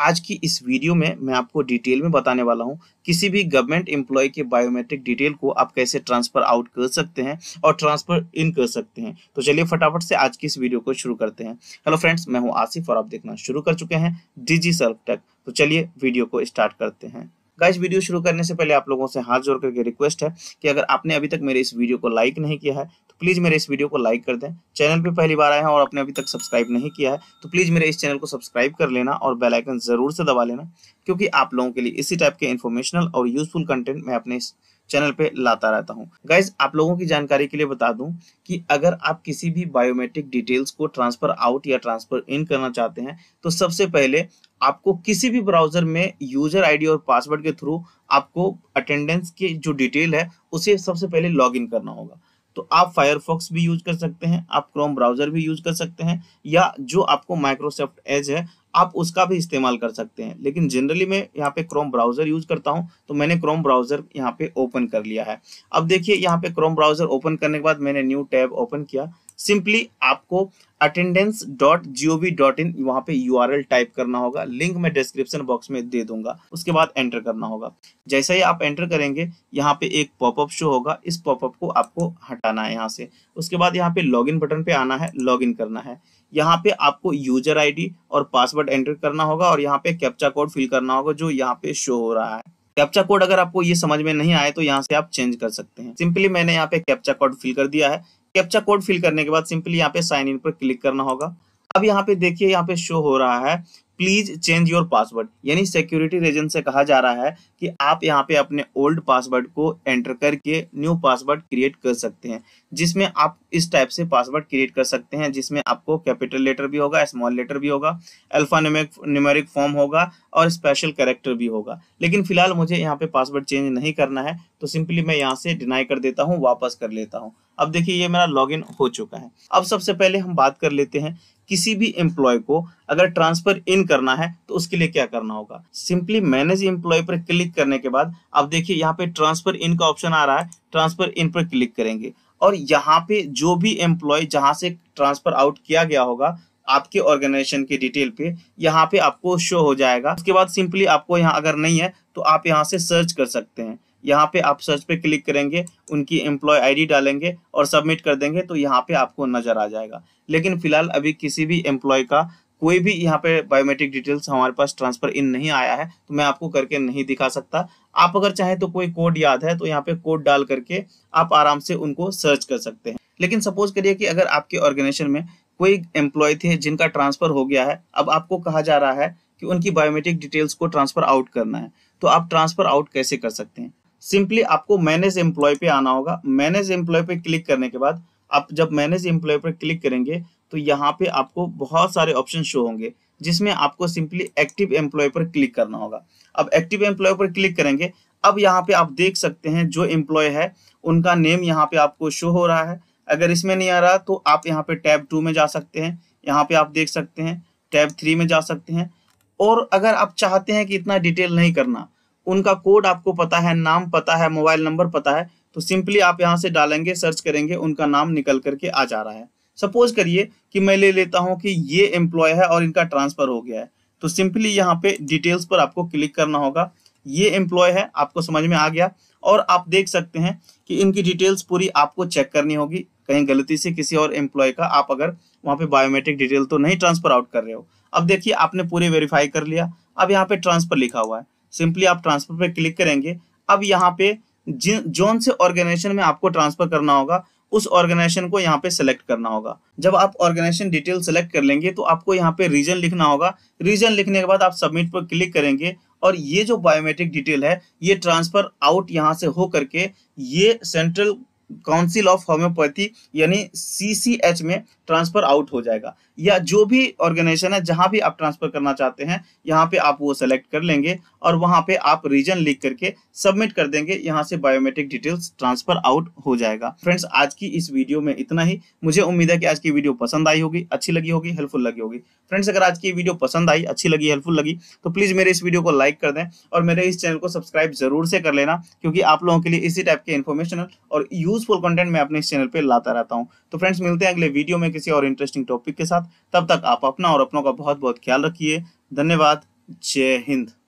आज की इस वीडियो में मैं आपको डिटेल में बताने वाला हूं किसी भी गवर्नमेंट एम्प्लॉय के बायोमेट्रिक डिटेल को आप कैसे ट्रांसफर आउट कर सकते हैं और ट्रांसफर इन कर सकते हैं तो चलिए फटाफट से आज की इस वीडियो को शुरू करते हैं हेलो फ्रेंड्स मैं हूं आसिफ और आप देखना शुरू कर चुके हैं डिजी सर्व टेक तो चलिए वीडियो को स्टार्ट करते हैं गाइस वीडियो शुरू करने से पहले आप लोगों से हाथ जोड़ करके रिक्वेस्ट है कि अगर आपने अभी तक मेरे इस वीडियो को लाइक नहीं किया है तो प्लीज़ मेरे इस वीडियो को लाइक कर दें चैनल पे पहली बार आए हैं और आपने अभी तक सब्सक्राइब नहीं किया है तो प्लीज़ मेरे इस चैनल को सब्सक्राइब कर लेना और बेलाइकन ज़रूर से दबा लेना क्योंकि आप लोगों के लिए इसी टाइप के इन्फॉर्मेशनल और यूजफुल कंटेंट मैं अपने चैनल पे लाता रहता हूँ गाइज आप लोगों की जानकारी के लिए बता दूं कि अगर आप किसी भी बायोमेट्रिक डिटेल्स को ट्रांसफर आउट या ट्रांसफर इन करना चाहते हैं तो सबसे पहले आपको किसी भी ब्राउजर में यूजर आईडी और पासवर्ड के थ्रू आपको अटेंडेंस की जो डिटेल है उसे सबसे पहले लॉग इन करना होगा तो आप फायरफॉक्स भी यूज कर सकते हैं आप क्रोम ब्राउजर भी यूज कर सकते हैं या जो आपको माइक्रोसॉफ्ट एज है आप उसका भी इस्तेमाल कर सकते हैं लेकिन जनरली मैं यहाँ पे क्रोम ब्राउजर यूज करता हूँ तो मैंने क्रोम ब्राउजर यहाँ पे ओपन कर लिया है अब देखिए यहाँ पे क्रोम ब्राउजर ओपन करने के बाद मैंने न्यू टैब ओपन किया सिंपली आपको attendance dot G O V V dot in you R L type करना होगा लिंक मैं डिस्क्रिप्शन बॉक्स में दे दूंगा उसके बाद एंटर करना होगा जैसा ही आप एंटर करेंगे यहाँ पे एक पॉपअप शो होगा इस पॉपअप को आपको हटाना है यहाँ से उसके बाद यहाँ पे इन बटन पे आना है इन करना है यहाँ पे आपको यूजर डी और पासवर्ड एंटर करना होगा और यहाँ पे कैप्चा कोड फिल करना होगा जो यहाँ पे शो हो रहा है कैप्चा कोड अगर आपको ये समझ में नहीं आए तो यहाँ से आप चेंज कर सकते हैं सिंपली मैंने यहाँ पे कैप्चा कोड फिल कर दिया है कैप्चा कोड फिल करने के बाद सिंपली यहाँ पे साइन इन पर क्लिक करना होगा अब यहाँ पे देखिए यहाँ पे शो हो रहा है प्लीज चेंज योर पासवर्ड यानी सिक्योरिटी रीजन से कहा जा रहा है कि आप यहाँ पे अपने ओल्ड पासवर्ड को एंटर करके न्यू पासवर्ड क्रिएट कर सकते हैं जिसमें आप इस टाइप से पासवर्ड क्रिएट कर सकते हैं जिसमें आपको कैपिटल लेटर भी होगा स्मॉल लेटर भी होगा अल्फा न्यूमेरिक फॉर्म होगा और स्पेशल करेक्टर भी होगा लेकिन फिलहाल मुझे यहाँ पे पासवर्ड चेंज नहीं करना है तो सिंपली मैं यहाँ से डिनाई कर देता हूँ वापस कर लेता हूँ अब देखिए ये मेरा लॉगिन हो चुका है अब सबसे पहले हम बात कर लेते हैं किसी भी एम्प्लॉय को अगर ट्रांसफर इन करना है तो उसके लिए क्या करना होगा सिंपली मैनेज एम्प्लॉय पर क्लिक करने के बाद आप देखिए यहाँ पे ट्रांसफर इन का ऑप्शन आ रहा है ट्रांसफर इन पर क्लिक करेंगे और यहाँ पे जो भी एम्प्लॉय जहां से ट्रांसफर आउट किया गया होगा आपके ऑर्गेनाइजेशन की डिटेल पे यहाँ पे आपको शो हो जाएगा उसके बाद सिंपली आपको यहाँ अगर नहीं है तो आप यहाँ से सर्च कर सकते हैं यहाँ पे आप सर्च पे क्लिक करेंगे उनकी एम्प्लॉय आईडी डालेंगे और सबमिट कर देंगे तो यहाँ पे आपको नज़र आ जाएगा लेकिन फिलहाल अभी किसी भी एम्प्लॉय का कोई भी यहाँ पे बायोमेट्रिक डिटेल्स हमारे पास ट्रांसफर इन नहीं आया है तो मैं आपको करके नहीं दिखा सकता आप अगर चाहें तो कोई कोड याद है तो यहाँ पे कोड डाल करके आप आराम से उनको सर्च कर सकते हैं लेकिन सपोज करिए कि अगर आपके ऑर्गेनाइजेशन में कोई एम्प्लॉय थे जिनका ट्रांसफर हो गया है अब आपको कहा जा रहा है कि उनकी बायोमेट्रिक डिटेल्स को ट्रांसफर आउट करना है तो आप ट्रांसफर आउट कैसे कर सकते हैं सिंपली आपको मैनेज एम्प्लॉय पे आना होगा मैनेज एम्प्लॉय पे क्लिक करने के बाद आप जब मैनेज एम्प्लॉय पर क्लिक करेंगे तो यहाँ पे आपको बहुत सारे ऑप्शन शो होंगे जिसमें आपको सिंपली एक्टिव एम्प्लॉय पर क्लिक करना होगा अब एक्टिव एम्प्लॉय पर क्लिक करेंगे अब यहाँ पे आप देख सकते हैं जो एम्प्लॉय है उनका नेम यहाँ पे आपको शो हो रहा है अगर इसमें नहीं आ रहा तो आप यहाँ पे टैब टू में जा सकते हैं यहाँ पे आप देख सकते हैं टैब थ्री में जा सकते हैं और अगर आप चाहते हैं कि इतना डिटेल नहीं करना उनका कोड आपको पता है नाम पता है मोबाइल नंबर पता है तो सिंपली आप यहाँ से डालेंगे सर्च करेंगे उनका नाम निकल करके आ जा रहा है सपोज करिए कि मैं ले लेता हूँ कि ये एम्प्लॉय है और इनका ट्रांसफर हो गया है तो सिंपली यहाँ पे डिटेल्स पर आपको क्लिक करना होगा ये एम्प्लॉय है आपको समझ में आ गया और आप देख सकते हैं कि इनकी डिटेल्स पूरी आपको चेक करनी होगी कहीं गलती से किसी और एम्प्लॉय का आप अगर वहां पे बायोमेट्रिक डिटेल तो नहीं ट्रांसफर आउट कर रहे हो अब देखिए आपने पूरे वेरीफाई कर लिया अब यहाँ पे ट्रांसफर लिखा हुआ है सिंपली आप ट्रांसफर पे क्लिक करेंगे अब यहाँ पे जोन से ऑर्गेनाइजेशन में आपको ट्रांसफर करना होगा उस ऑर्गेनाइजेशन को यहाँ पे सिलेक्ट करना होगा जब आप ऑर्गेनाइजेशन डिटेल सेलेक्ट कर लेंगे तो आपको यहाँ पे रीजन लिखना होगा रीजन लिखने के बाद आप सबमिट पर क्लिक करेंगे और ये जो बायोमेट्रिक डिटेल है ये ट्रांसफर आउट यहाँ से हो करके ये सेंट्रल काउंसिल ऑफ होम्योपैथी यानी सीसीएच में ट्रांसफर आउट हो जाएगा या जो भी ऑर्गेनाइजेशन है जहां भी आप ट्रांसफर करना चाहते हैं यहां पे आप वो सेलेक्ट कर लेंगे और वहां पे आप रीजन लिख करके सबमिट कर देंगे यहां से बायोमेट्रिक डिटेल्स ट्रांसफर आउट हो जाएगा फ्रेंड्स आज की इस वीडियो में इतना ही मुझे उम्मीद है कि आज की वीडियो पसंद आई होगी अच्छी लगी होगी हेल्पफुल लगी होगी फ्रेंड्स अगर आज की वीडियो पसंद आई अच्छी लगी हेल्पफुल लगी तो प्लीज मेरे इस वीडियो को लाइक कर दें और मेरे इस चैनल को सब्सक्राइब जरूर से कर लेना क्योंकि आप लोगों के लिए इसी टाइप के इन्फॉर्मेशनल और यूज यूजफुल कंटेंट मैं अपने इस चैनल पे लाता रहता हूँ तो फ्रेंड्स मिलते हैं अगले वीडियो में किसी और इंटरेस्टिंग टॉपिक के साथ तब तक आप अपना और अपनों का बहुत बहुत ख्याल रखिए धन्यवाद जय हिंद